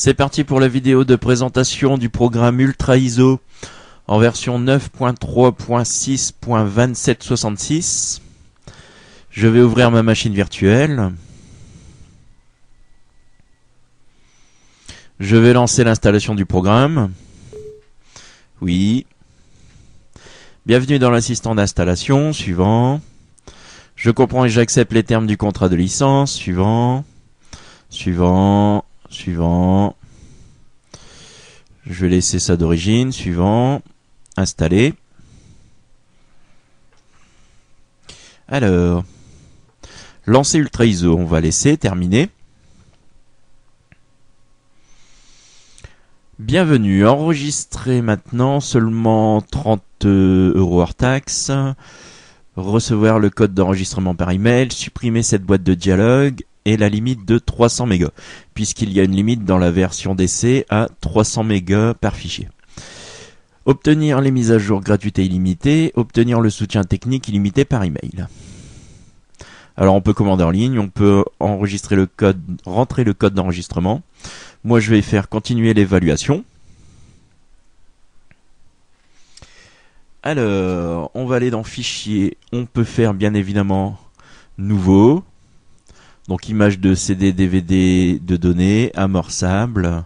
C'est parti pour la vidéo de présentation du programme Ultra ISO en version 9.3.6.2766. Je vais ouvrir ma machine virtuelle. Je vais lancer l'installation du programme. Oui. Bienvenue dans l'assistant d'installation. Suivant. Je comprends et j'accepte les termes du contrat de licence. Suivant. Suivant. Suivant. Je vais laisser ça d'origine. Suivant. Installer. Alors. Lancer Ultra ISO. On va laisser. Terminer. Bienvenue, enregistrer maintenant seulement 30 euh, euros hors taxe, recevoir le code d'enregistrement par email, supprimer cette boîte de dialogue, et la limite de 300 mégas, puisqu'il y a une limite dans la version d'essai à 300 mégas par fichier. Obtenir les mises à jour gratuites et illimitées, obtenir le soutien technique illimité par email. Alors on peut commander en ligne, on peut enregistrer le code, rentrer le code d'enregistrement. Moi je vais faire continuer l'évaluation. Alors, on va aller dans Fichier, on peut faire bien évidemment Nouveau, donc image de CD, DVD, de données, amorçable,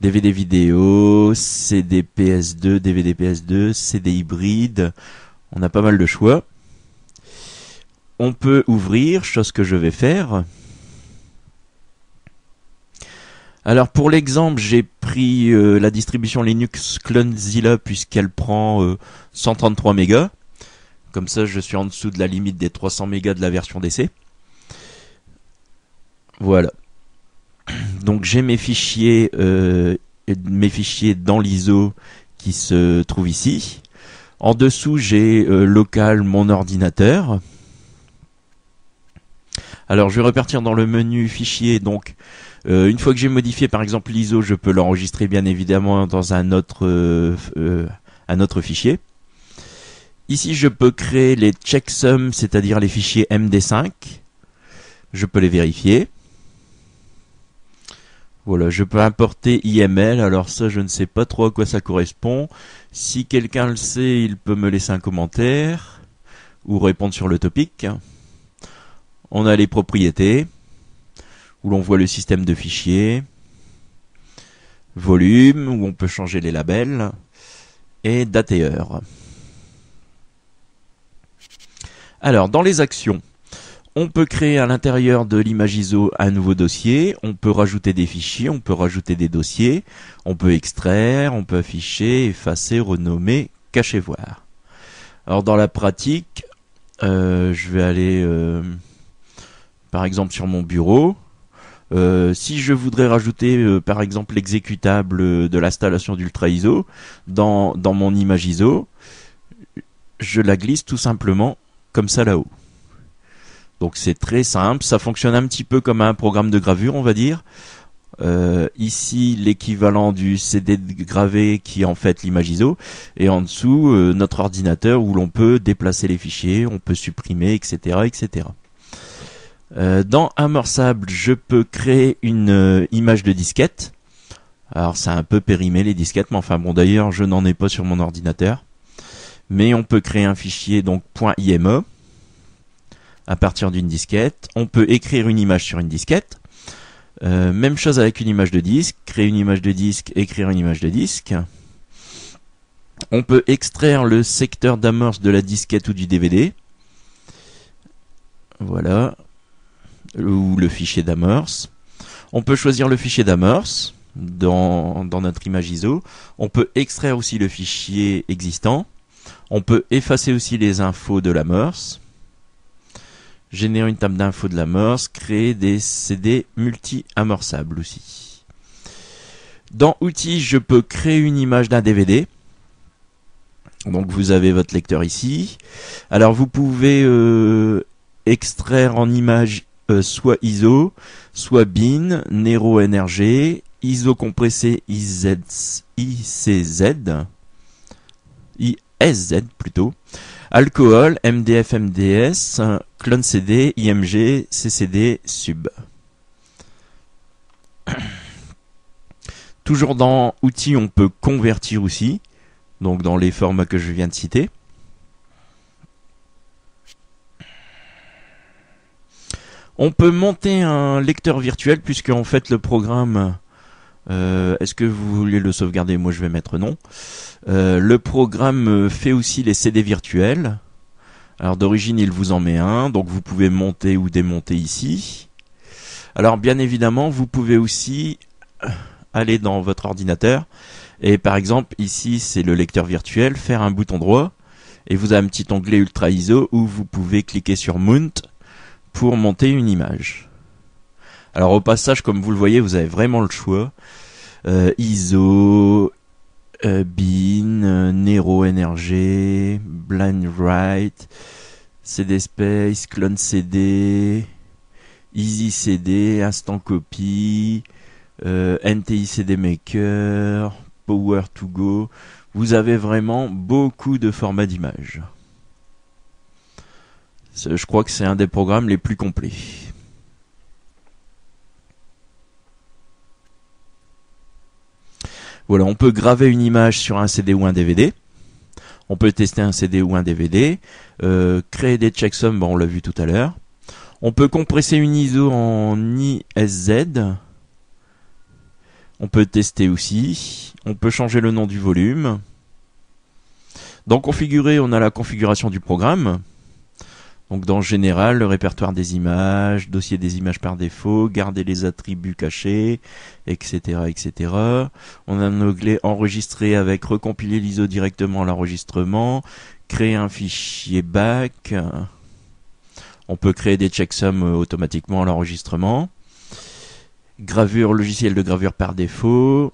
DVD vidéo, CD PS2, DVD PS2, CD hybride. On a pas mal de choix. On peut ouvrir, chose que je vais faire. Alors pour l'exemple, j'ai pris euh, la distribution Linux Clonezilla puisqu'elle prend 133 euh, mégas. Comme ça, je suis en dessous de la limite des 300 mégas de la version d'essai. Voilà. Donc j'ai mes fichiers, euh, mes fichiers dans l'ISO qui se trouve ici. En dessous, j'ai euh, local mon ordinateur. Alors je vais repartir dans le menu fichier. Donc euh, une fois que j'ai modifié par exemple l'ISO, je peux l'enregistrer bien évidemment dans un autre, un autre fichier. Ici je peux créer les checksum, c'est-à-dire les fichiers MD5. Je peux les vérifier. Voilà, je peux importer IML, alors ça je ne sais pas trop à quoi ça correspond. Si quelqu'un le sait, il peut me laisser un commentaire ou répondre sur le topic. On a les propriétés, où l'on voit le système de fichiers, volume, où on peut changer les labels, et date et heure. Alors, dans les actions, on peut créer à l'intérieur de l'image ISO un nouveau dossier, on peut rajouter des fichiers, on peut rajouter des dossiers, on peut extraire, on peut afficher, effacer, renommer, cacher, voir. Alors dans la pratique, euh, je vais aller euh, par exemple sur mon bureau. Euh, si je voudrais rajouter par exemple l'exécutable de l'installation d'Ultra ISO dans, dans mon image ISO, je la glisse tout simplement comme ça là-haut. Donc c'est très simple, ça fonctionne un petit peu comme un programme de gravure, on va dire. Euh, ici l'équivalent du CD gravé qui est en fait l'image ISO et en dessous euh, notre ordinateur où l'on peut déplacer les fichiers, on peut supprimer, etc. etc. Euh, dans Amorçable, je peux créer une euh, image de disquette. Alors c'est un peu périmé les disquettes, mais enfin bon d'ailleurs je n'en ai pas sur mon ordinateur. Mais on peut créer un fichier donc .ime à partir d'une disquette. On peut écrire une image sur une disquette. Euh, même chose avec une image de disque, créer une image de disque, écrire une image de disque. On peut extraire le secteur d'amorce de la disquette ou du DVD. Voilà. Ou le fichier d'amorce. On peut choisir le fichier d'amorce dans, dans notre image ISO. On peut extraire aussi le fichier existant. On peut effacer aussi les infos de l'amorce générer une table d'infos de l'amorce, créer des CD multi-amorçables aussi. Dans Outils, je peux créer une image d'un DVD. Donc vous avez votre lecteur ici. Alors vous pouvez euh, extraire en image euh, soit ISO, soit BIN, Nero NRG, ISO compressé IZ, ICZ, ISZ plutôt alcool, MDF-MDS, clone CD, IMG, CCD, sub. Toujours dans outils, on peut convertir aussi, donc dans les formats que je viens de citer. On peut monter un lecteur virtuel puisque en fait le programme euh, est-ce que vous voulez le sauvegarder Moi, je vais mettre non. Euh, le programme euh, fait aussi les CD virtuels. Alors d'origine, il vous en met un, donc vous pouvez monter ou démonter ici. Alors bien évidemment, vous pouvez aussi aller dans votre ordinateur et par exemple ici, c'est le lecteur virtuel, faire un bouton droit et vous avez un petit onglet ultra ISO où vous pouvez cliquer sur Mount pour monter une image. Alors au passage, comme vous le voyez, vous avez vraiment le choix. Euh, ISO, euh, euh Nero NRG, Blind Right, CD Space, Clone CD, Easy CD, Instant Copy, euh, NTI CD Maker, Power to Go. Vous avez vraiment beaucoup de formats d'images. Je crois que c'est un des programmes les plus complets. Voilà, on peut graver une image sur un CD ou un DVD. On peut tester un CD ou un DVD, euh, créer des checksums, bon, bah, on l'a vu tout à l'heure. On peut compresser une ISO en ISZ. On peut tester aussi. On peut changer le nom du volume. Dans configurer, on a la configuration du programme. Donc dans général, le répertoire des images, dossier des images par défaut, garder les attributs cachés, etc., etc. On a un onglet enregistrer avec recompiler l'ISO directement à l'enregistrement, créer un fichier back. On peut créer des checksum euh, automatiquement à l'enregistrement. Gravure, logiciel de gravure par défaut.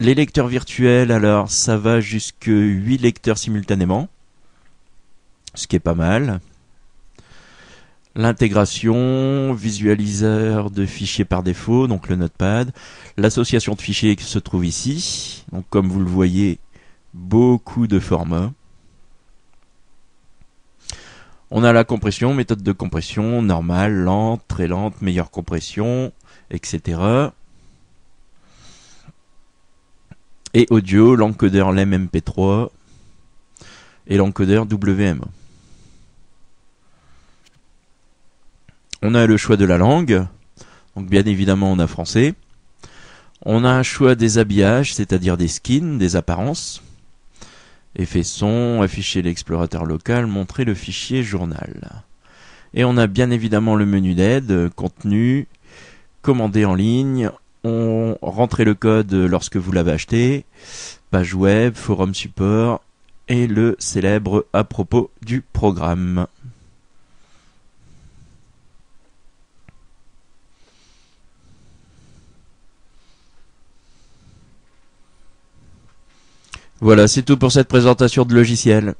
Les lecteurs virtuels, alors ça va jusque 8 lecteurs simultanément, ce qui est pas mal l'intégration, visualiseur de fichiers par défaut, donc le notepad, l'association de fichiers qui se trouve ici, donc comme vous le voyez, beaucoup de formats. On a la compression, méthode de compression, normale, lente, très lente, meilleure compression, etc. Et audio, l'encodeur lmmp 3 et l'encodeur WM. on a le choix de la langue. Donc bien évidemment, on a français. On a un choix des habillages, c'est-à-dire des skins, des apparences. Effet son, afficher l'explorateur local, montrer le fichier journal. Et on a bien évidemment le menu d'aide, euh, contenu, commander en ligne, on rentrait le code lorsque vous l'avez acheté, page web, forum support et le célèbre à propos du programme. Voilà, c'est tout pour cette présentation de logiciel.